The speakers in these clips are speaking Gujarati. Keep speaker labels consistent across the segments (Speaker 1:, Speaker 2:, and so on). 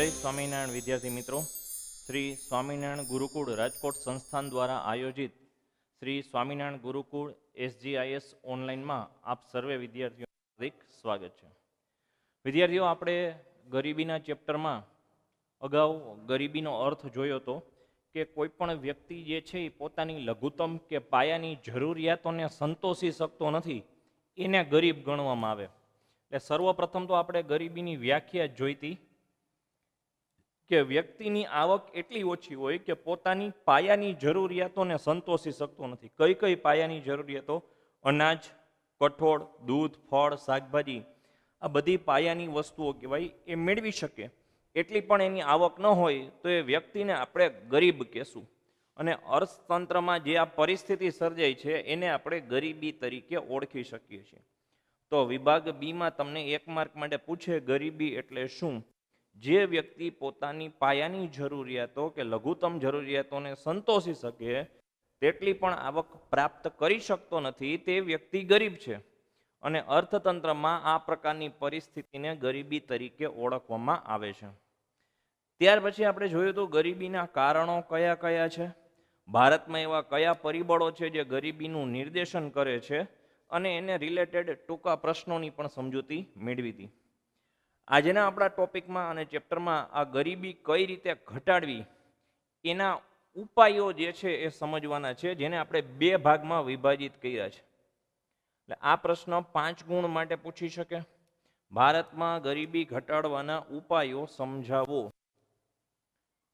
Speaker 1: જય સ્વામિનારાયણ વિદ્યાર્થી મિત્રો શ્રી સ્વામિનારાયણ ગુરુકુળ રાજકોટ સંસ્થાન દ્વારા આયોજિત શ્રી સ્વામિનારાયણ ગુરુકુળ એસજીઆઈએસ ઓનલાઈનમાં આપ સર્વે વિદ્યાર્થીઓ હાર્દિક સ્વાગત છે વિદ્યાર્થીઓ આપણે ગરીબીના ચેપ્ટરમાં અગાઉ ગરીબીનો અર્થ જોયો હતો કે કોઈ પણ વ્યક્તિ જે છે એ પોતાની લઘુત્તમ કે પાયાની જરૂરિયાતોને સંતોષી શકતો નથી એને ગરીબ ગણવામાં આવે એટલે સર્વપ્રથમ તો આપણે ગરીબીની વ્યાખ્યા જોઈતી કે વ્યક્તિની આવક એટલી ઓછી હોય કે પોતાની પાયાની જરૂરિયાતોને સંતોષી શકતો નથી કઈ કઈ પાયાની જરૂરિયાતો અનાજ કઠોળ દૂધ ફળ શાકભાજી આ બધી પાયાની વસ્તુઓ કહેવાય એ મેળવી શકે એટલી પણ એની આવક ન હોય તો એ વ્યક્તિને આપણે ગરીબ કહેશું અને અર્થતંત્રમાં જે આ પરિસ્થિતિ સર્જાઈ છે એને આપણે ગરીબી તરીકે ઓળખી શકીએ છીએ તો વિભાગ બીમાં તમને એક માર્ક માટે પૂછે ગરીબી એટલે શું જે વ્યક્તિ પોતાની પાયાની જરૂરિયાતો કે લઘુત્તમ જરૂરિયાતોને સંતોષી શકે તેટલી પણ આવક પ્રાપ્ત કરી શકતો નથી તે વ્યક્તિ ગરીબ છે અને અર્થતંત્રમાં આ પ્રકારની પરિસ્થિતિને ગરીબી તરીકે ઓળખવામાં આવે છે ત્યાર પછી આપણે જોયું તો ગરીબીના કારણો કયા કયા છે ભારતમાં એવા કયા પરિબળો છે જે ગરીબીનું નિર્દેશન કરે છે અને એને રિલેટેડ ટૂંકા પ્રશ્નોની પણ સમજૂતી મેળવી હતી આજના આપણા ટોપિકમાં અને ચેપ્ટરમાં આ ગરીબી કઈ રીતે ઘટાડવી એના ઉપાયો જે છે એ સમજવાના છે જેને આપણે બે ભાગમાં વિભાજિત કર્યા છે એટલે આ પ્રશ્ન પાંચ ગુણ માટે પૂછી શકે ભારતમાં ગરીબી ઘટાડવાના ઉપાયો સમજાવો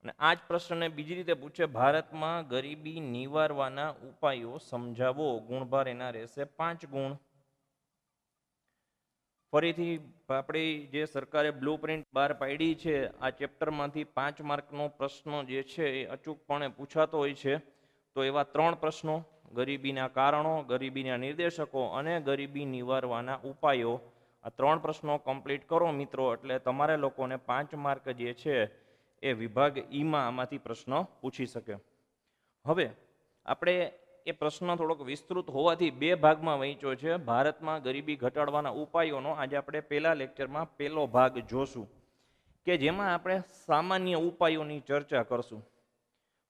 Speaker 1: અને આ જ પ્રશ્નને બીજી રીતે પૂછે ભારતમાં ગરીબી નિવારવાના ઉપાયો સમજાવો ગુણભાર એના રહેશે પાંચ ગુણ ફરીથી આપણી જે સરકારે બ્લુ પ્રિન્ટ બહાર પાડી છે આ ચેપ્ટરમાંથી પાંચ માર્કનો પ્રશ્ન જે છે એ અચૂકપણે પૂછાતો હોય છે તો એવા ત્રણ પ્રશ્નો ગરીબીના કારણો ગરીબીના નિર્દેશકો અને ગરીબી નિવારવાના ઉપાયો આ ત્રણ પ્રશ્નો કમ્પ્લીટ કરો મિત્રો એટલે તમારે લોકોને પાંચ માર્ક જે છે એ વિભાગ ઈમાં આમાંથી પ્રશ્નો પૂછી શકે હવે આપણે એ પ્રશ્ન થોડોક વિસ્તૃત હોવાથી બે ભાગમાં વહેંચ્યો છે ભારતમાં ગરીબી ઘટાડવાના ઉપાયોનો આજે આપણે પહેલા લેક્ચરમાં પહેલો ભાગ જોશું કે જેમાં આપણે સામાન્ય ઉપાયોની ચર્ચા કરશું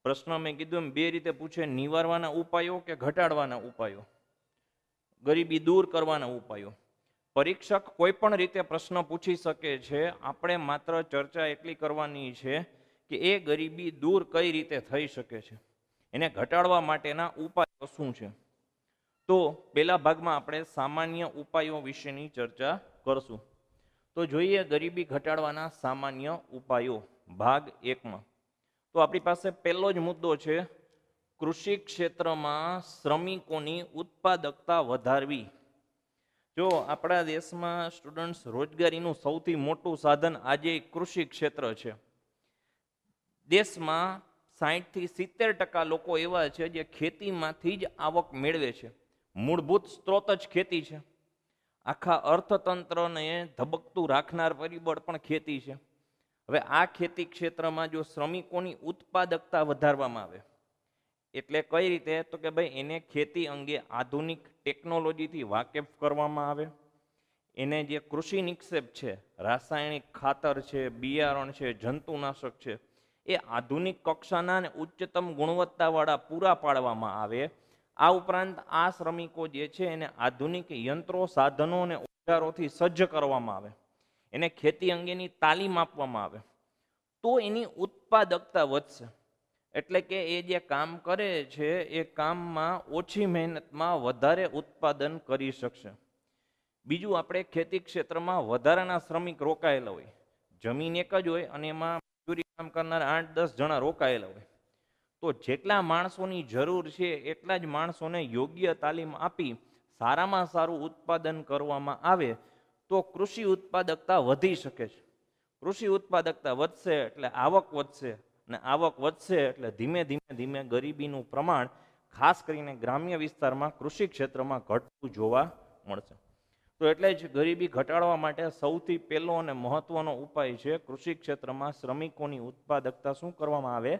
Speaker 1: પ્રશ્ન મેં કીધું એમ બે રીતે પૂછે નિવારવાના ઉપાયો કે ઘટાડવાના ઉપાયો ગરીબી દૂર કરવાના ઉપાયો પરીક્ષક કોઈ પણ રીતે પ્રશ્ન પૂછી શકે છે આપણે માત્ર ચર્ચા એટલી કરવાની છે કે એ ગરીબી દૂર કઈ રીતે થઈ શકે છે એને ઘટાડવા માટેના ઉપાય તો શું છે તો પહેલા ભાગમાં આપણે સામાન્ય ઉપાયો વિશેની ચર્ચા કરશું તો જોઈએ ગરીબી ઘટાડવાના સામાન્ય ઉપાયો ભાગ એકમાં તો આપણી પાસે પહેલો જ મુદ્દો છે કૃષિ ક્ષેત્રમાં શ્રમિકોની ઉત્પાદકતા વધારવી જો આપણા દેશમાં સ્ટુડન્ટ્સ રોજગારીનું સૌથી મોટું સાધન આજે કૃષિ ક્ષેત્ર છે દેશમાં સાહીઠથી સિત્તેર ટકા લોકો એવા છે જે ખેતીમાંથી જ આવક મેળવે છે મૂળભૂત સ્ત્રોત જ ખેતી છે આખા અર્થતંત્રને ધબકતું રાખનાર પરિબળ પણ ખેતી છે હવે આ ખેતી ક્ષેત્રમાં જો શ્રમિકોની ઉત્પાદકતા વધારવામાં આવે એટલે કઈ રીતે તો કે ભાઈ એને ખેતી અંગે આધુનિક ટેકનોલોજીથી વાકેફ કરવામાં આવે એને જે કૃષિ નિક્ષેપ છે રાસાયણિક ખાતર છે બિયારણ છે જંતુનાશક છે એ આધુનિક કક્ષાના અને ઉચ્ચતમ ગુણવત્તાવાળા પૂરા પાડવામાં આવે આ ઉપરાંત આ શ્રમિકો જે છે એને આધુનિક યંત્રો સાધનો અને ઓજારોથી સજ્જ કરવામાં આવે એને ખેતી અંગેની તાલીમ આપવામાં આવે તો એની ઉત્પાદકતા વધશે એટલે કે એ જે કામ કરે છે એ કામમાં ઓછી મહેનતમાં વધારે ઉત્પાદન કરી શકશે બીજું આપણે ખેતી ક્ષેત્રમાં વધારાના શ્રમિક રોકાયેલા હોય જમીન એક જ હોય અને એમાં મજૂરી કામ કરનાર આઠ દસ જણા રોકાયેલા હોય તો જેટલા માણસોની જરૂર છે એટલા જ માણસોને યોગ્ય તાલીમ આપી સારામાં સારું ઉત્પાદન કરવામાં આવે તો કૃષિ ઉત્પાદકતા વધી શકે છે કૃષિ ઉત્પાદકતા વધશે એટલે આવક વધશે અને આવક વધશે એટલે ધીમે ધીમે ધીમે ગરીબીનું પ્રમાણ ખાસ કરીને ગ્રામ્ય વિસ્તારમાં કૃષિ ક્ષેત્રમાં ઘટતું જોવા મળશે તો એટલે જ ગરીબી ઘટાડવા માટે સૌથી પહેલો અને મહત્વનો ઉપાય છે કૃષિ ક્ષેત્રમાં શ્રમિકોની ઉત્પાદકતા શું કરવામાં આવે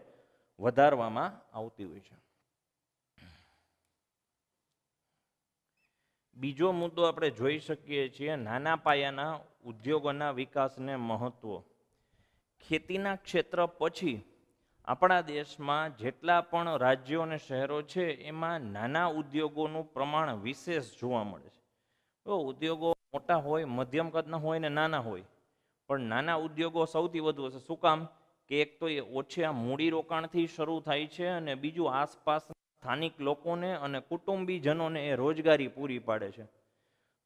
Speaker 1: વધારવામાં આવતી હોય છે બીજો મુદ્દો આપણે જોઈ શકીએ છીએ નાના પાયાના ઉદ્યોગોના વિકાસને મહત્વ ખેતીના ક્ષેત્ર પછી આપણા દેશમાં જેટલા પણ રાજ્યો અને શહેરો છે એમાં નાના ઉદ્યોગોનું પ્રમાણ વિશેષ જોવા મળે છે ઉદ્યોગો મોટા હોય મધ્યમ કદના હોય ને નાના હોય પણ નાના ઉદ્યોગો સૌથી વધુ હશે શું કામ કે એક તો એ ઓછા મૂડી રોકાણથી શરૂ થાય છે અને બીજું આસપાસ સ્થાનિક લોકોને અને કુટુંબીજનોને એ રોજગારી પૂરી પાડે છે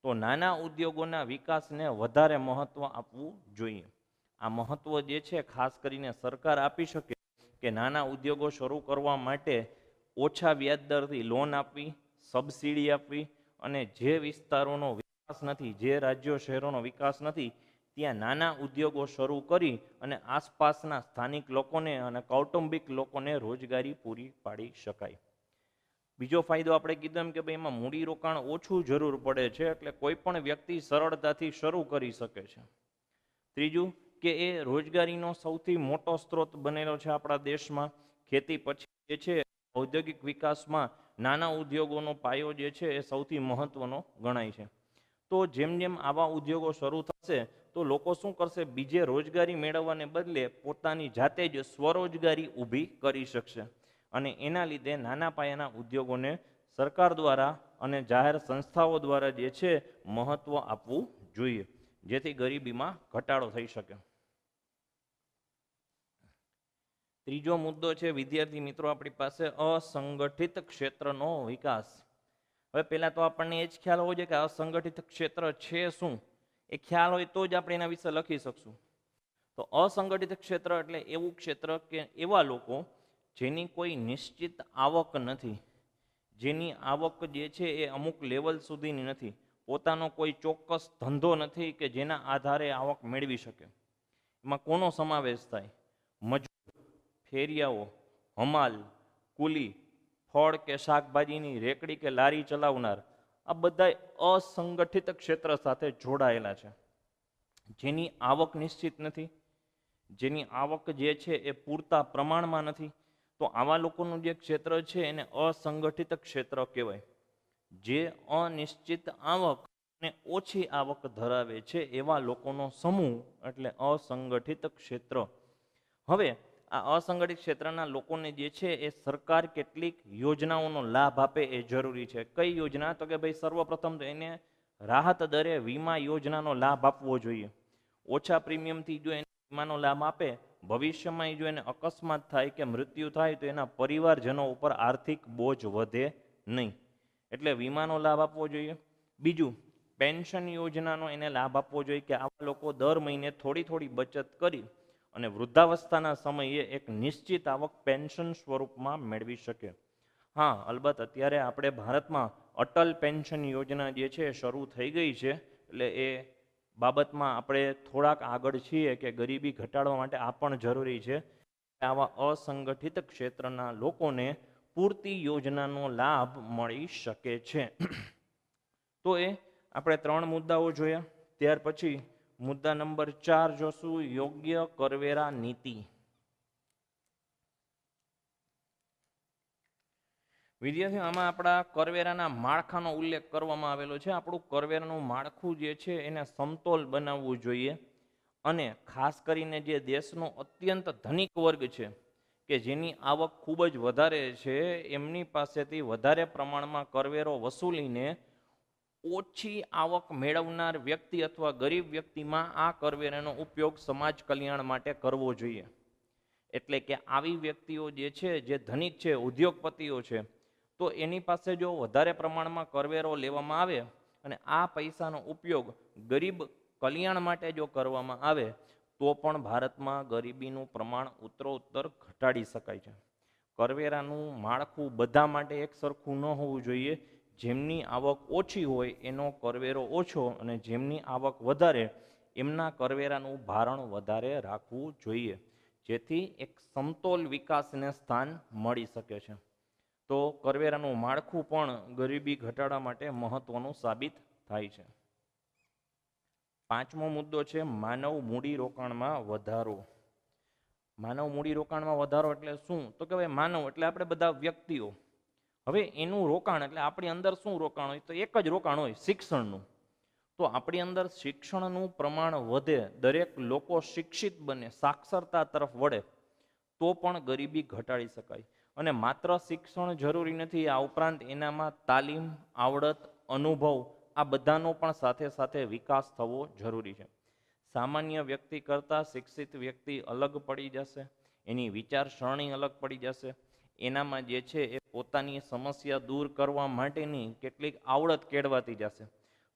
Speaker 1: તો નાના ઉદ્યોગોના વિકાસને વધારે મહત્ત્વ આપવું જોઈએ આ મહત્ત્વ જે છે ખાસ કરીને સરકાર આપી શકે કે નાના ઉદ્યોગો શરૂ કરવા માટે ઓછા વ્યાજદરથી લોન આપવી સબસિડી આપવી અને જે વિસ્તારોનો વિકાસ નથી જે રાજ્યો શહેરોનો વિકાસ નથી ત્યાં નાના ઉદ્યોગો શરૂ કરી અને આસપાસના સ્થાનિક લોકોને અને કૌટુંબિક લોકોને રોજગારી પૂરી પાડી શકાય બીજો ફાયદો આપણે કીધો એમ કે ભાઈ એમાં મૂડીરોકાણ ઓછું જરૂર પડે છે એટલે કોઈ પણ વ્યક્તિ સરળતાથી શરૂ કરી શકે છે ત્રીજું કે એ રોજગારીનો સૌથી મોટો સ્ત્રોત બનેલો છે આપણા દેશમાં ખેતી પછી જે છે ઔદ્યોગિક વિકાસમાં નાના ઉદ્યોગોનો પાયો જે છે એ સૌથી મહત્વનો ગણાય છે તો જેમ જેમ આવા ઉદ્યોગો શરૂ થશે તો લોકો શું કરશે બીજે રોજગારી મેળવવાને બદલે પોતાની જાતે જ સ્વરોજગારી ઊભી કરી શકશે અને એના લીધે નાના પાયાના ઉદ્યોગોને સરકાર દ્વારા અને જાહેર સંસ્થાઓ દ્વારા જે છે મહત્ત્વ આપવું જોઈએ જેથી ગરીબીમાં ઘટાડો થઈ શકે ત્રીજો મુદ્દો છે વિદ્યાર્થી મિત્રો આપણી પાસે અસંગઠિત ક્ષેત્રનો વિકાસ હવે પહેલાં તો આપણને એ જ ખ્યાલ હોવો જોઈએ કે અસંગઠિત ક્ષેત્ર છે શું એ ખ્યાલ હોય તો જ આપણે એના વિશે લખી શકશું તો અસંગઠિત ક્ષેત્ર એટલે એવું ક્ષેત્ર કે એવા લોકો જેની કોઈ નિશ્ચિત આવક નથી જેની આવક જે છે એ અમુક લેવલ સુધીની નથી પોતાનો કોઈ ચોક્કસ ધંધો નથી કે જેના આધારે આવક મેળવી શકે એમાં કોનો સમાવેશ થાય ફેરિયાઓ હમાલ કુલી ફળ કે શાકભાજીની રેકડી કે લારી ચલાવનાર આ બધા અસંગઠિત ક્ષેત્ર સાથે જોડાયેલા છે જેની આવક નિશ્ચિત નથી જેની આવક જે છે એ પૂરતા પ્રમાણમાં નથી તો આવા લોકોનું જે ક્ષેત્ર છે એને અસંગઠિત ક્ષેત્ર કહેવાય જે અનિશ્ચિત આવક અને ઓછી આવક ધરાવે છે એવા લોકોનો સમૂહ એટલે અસંગઠિત ક્ષેત્ર હવે આ અસંગઠિત ક્ષેત્રના લોકોને જે છે એ સરકાર કેટલીક યોજનાઓનો લાભ આપે એ જરૂરી છે કઈ યોજના તો કે ભાઈ સર્વપ્રથમ તો એને રાહત દરે વીમા યોજનાનો લાભ આપવો જોઈએ ઓછા પ્રીમિયમથી જો એને વીમાનો લાભ આપે ભવિષ્યમાં જો એને અકસ્માત થાય કે મૃત્યુ થાય તો એના પરિવારજનો ઉપર આર્થિક બોજ વધે નહીં એટલે વીમાનો લાભ આપવો જોઈએ બીજું પેન્શન યોજનાનો એને લાભ આપવો જોઈએ કે આવા લોકો દર મહિને થોડી થોડી બચત કરી અને વૃદ્ધાવસ્થાના સમયે એક નિશ્ચિત આવક પેન્શન સ્વરૂપમાં મેળવી શકે હા અલબત્ત અત્યારે આપણે ભારતમાં અટલ પેન્શન યોજના જે છે શરૂ થઈ ગઈ છે એટલે એ બાબતમાં આપણે થોડાક આગળ છીએ કે ગરીબી ઘટાડવા માટે આ પણ જરૂરી છે આવા અસંગઠિત ક્ષેત્રના લોકોને પૂરતી યોજનાનો લાભ મળી શકે છે તો એ આપણે ત્રણ મુદ્દાઓ જોયા ત્યાર પછી મુદ્દા નંબર ચાર જોશું યોગ્ય કરવેરા નીતિ વિદ્યાર્થીઓ આમાં આપણા કરવેરાના માળખાનો ઉલ્લેખ કરવામાં આવેલો છે આપણું કરવેરાનું માળખું જે છે એને સમતોલ બનાવવું જોઈએ અને ખાસ કરીને જે દેશનો અત્યંત ધનિક વર્ગ છે કે જેની આવક ખૂબ જ વધારે છે એમની પાસેથી વધારે પ્રમાણમાં કરવેરો વસૂલીને ઓછી આવક મેળવનાર વ્યક્તિ અથવા ગરીબ વ્યક્તિમાં આ કરવેરાનો ઉપયોગ સમાજ કલ્યાણ માટે કરવો જોઈએ એટલે કે આવી વ્યક્તિઓ જે છે જે ધનિક છે ઉદ્યોગપતિઓ છે તો એની પાસે જો વધારે પ્રમાણમાં કરવેરો લેવામાં આવે અને આ પૈસાનો ઉપયોગ ગરીબ કલ્યાણ માટે જો કરવામાં આવે તો પણ ભારતમાં ગરીબીનું પ્રમાણ ઉત્તરોત્તર ઘટાડી શકાય છે કરવેરાનું માળખું બધા માટે એક સરખું ન હોવું જોઈએ જેમની આવક ઓછી હોય એનો કરવેરો ઓછો અને જેમની આવક વધારે એમના કરવેરાનું ભારણ વધારે રાખવું જોઈએ જેથી એક સમતોલ વિકાસને સ્થાન મળી શકે છે તો કરવેરાનું માળખું પણ ગરીબી ઘટાડવા માટે મહત્વનું સાબિત થાય છે પાંચમો મુદ્દો છે માનવ મૂડીરોકાણમાં વધારો માનવ મૂડીરોકાણમાં વધારો એટલે શું તો કે ભાઈ માનવ એટલે આપણે બધા વ્યક્તિઓ હવે એનું રોકાણ એટલે આપણી અંદર શું રોકાણ હોય તો એક જ રોકાણ હોય શિક્ષણનું તો આપણી અંદર શિક્ષણનું પ્રમાણ વધે દરેક લોકો શિક્ષિત બને સાક્ષરતા તરફ વળે તો પણ ગરીબી ઘટાડી શકાય અને માત્ર શિક્ષણ જરૂરી નથી આ ઉપરાંત એનામાં તાલીમ આવડત અનુભવ આ બધાનો પણ સાથે સાથે વિકાસ થવો જરૂરી છે સામાન્ય વ્યક્તિ કરતાં શિક્ષિત વ્યક્તિ અલગ પડી જશે એની વિચારસરણી અલગ પડી જશે એનામાં જે છે એ પોતાની સમસ્યા દૂર કરવા માટેની કેટલીક આવડત કેળવાતી જશે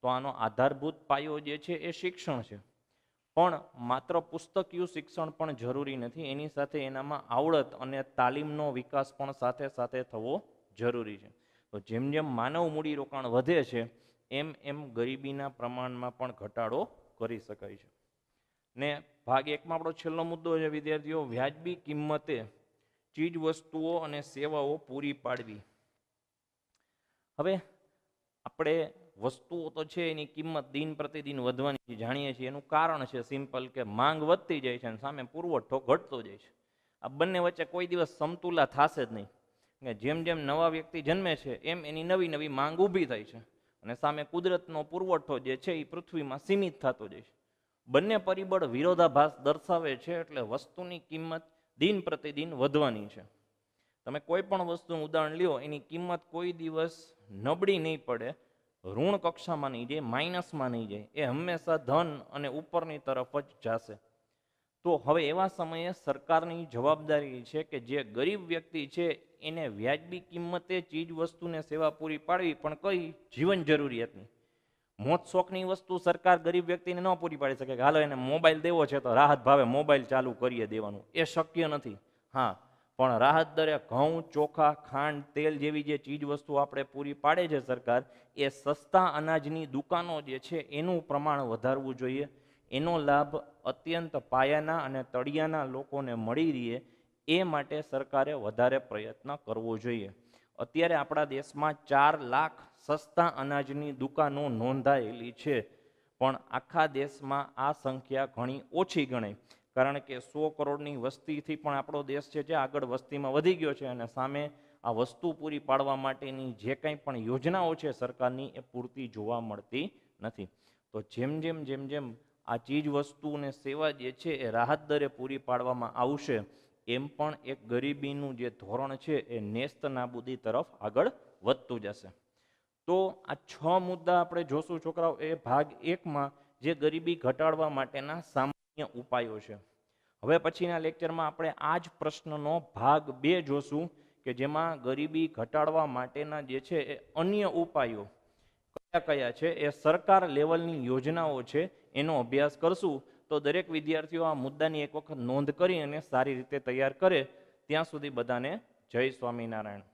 Speaker 1: તો આનો આધારભૂત પાયો જે છે એ શિક્ષણ છે પણ માત્ર પુસ્તકિયું શિક્ષણ પણ જરૂરી નથી એની સાથે એનામાં આવડત અને તાલીમનો વિકાસ પણ સાથે સાથે થવો જરૂરી છે તો જેમ જેમ માનવ મૂડીરોકાણ વધે છે એમ એમ ગરીબીના પ્રમાણમાં પણ ઘટાડો કરી શકાય છે ને ભાગ એકમાં આપણો છેલ્લો મુદ્દો છે વિદ્યાર્થીઓ વ્યાજબી કિંમતે ચીજ વસ્તુઓ અને સેવાઓ પૂરી પાડવી હવે આપણે વસ્તુઓ તો છે એની કિંમત દિન પ્રતિદિન વધવાની જાણીએ છીએ એનું કારણ છે સિમ્પલ કે માંગ વધતી જાય છે અને સામે પુરવઠો ઘટતો જાય છે આ બંને વચ્ચે કોઈ દિવસ સમતુલા થશે જ નહીં કે જેમ જેમ નવા વ્યક્તિ જન્મે છે એમ એની નવી નવી માંગ ઊભી થાય છે અને સામે કુદરતનો પુરવઠો જે છે એ પૃથ્વીમાં સીમિત થતો જાય છે બંને પરિબળ વિરોધાભાસ દર્શાવે છે એટલે વસ્તુની કિંમત દિન પ્રતિદિન વધવાની છે તમે કોઈ પણ વસ્તુનું ઉદાહરણ લ્યો એની કિંમત કોઈ દિવસ નબળી નહીં પડે ઋણ કક્ષામાં નહીં જાય માઇનસમાં નહીં જાય એ હંમેશા ધન અને ઉપરની તરફ જ જશે તો હવે એવા સમયે સરકારની જવાબદારી છે કે જે ગરીબ વ્યક્તિ છે એને વ્યાજબી કિંમતે ચીજ વસ્તુને સેવા પૂરી પાડવી પણ કઈ જીવન જરૂરિયાતની મોત શોખની વસ્તુ સરકાર ગરીબ વ્યક્તિને ન પૂરી પાડી શકે કે હાલો એને મોબાઈલ દેવો છે તો રાહત ભાવે મોબાઈલ ચાલુ કરીએ દેવાનું એ શક્ય નથી હા પણ રાહત દરે ઘઉં ચોખા ખાંડ તેલ જેવી જે ચીજ વસ્તુ આપણે પૂરી પાડે છે સરકાર એ સસ્તા અનાજની દુકાનો જે છે એનું પ્રમાણ વધારવું જોઈએ એનો લાભ અત્યંત પાયાના અને તળિયાના લોકોને મળી રહે એ માટે સરકારે વધારે પ્રયત્ન કરવો જોઈએ અત્યારે આપણા દેશમાં ચાર લાખ સસ્તા અનાજની દુકાનો નોંધાયેલી છે પણ આખા દેશમાં આ સંખ્યા ઘણી ઓછી ગણાય કારણ કે સો કરોડની વસ્તીથી પણ આપણો દેશ છે જે આગળ વસ્તીમાં વધી ગયો છે અને સામે આ વસ્તુ પૂરી પાડવા માટેની જે કંઈ પણ યોજનાઓ છે સરકારની એ પૂરતી જોવા મળતી નથી તો જેમ જેમ જેમ જેમ આ ચીજ વસ્તુ અને સેવા જે છે એ રાહત દરે પૂરી પાડવામાં આવશે એમ પણ એક ગરીબીનું જે ધોરણ છે એ નેસ્ત નાબૂદી તરફ આગળ વધતું જશે તો આ છ મુદ્દા આપણે જોશું છોકરાઓ એ ભાગ એકમાં જે ગરીબી ઘટાડવા માટેના સામાન્ય ઉપાયો છે હવે પછીના લેક્ચરમાં આપણે આ જ પ્રશ્નનો ભાગ બે જોશું કે જેમાં ગરીબી ઘટાડવા માટેના જે છે એ અન્ય ઉપાયો કયા કયા છે એ સરકાર લેવલની યોજનાઓ છે એનો અભ્યાસ કરશું તો દરેક વિદ્યાર્થીઓ આ મુદ્દાની એક વખત નોંધ કરી અને સારી રીતે તૈયાર કરે ત્યાં સુધી બધાને જય સ્વામિનારાયણ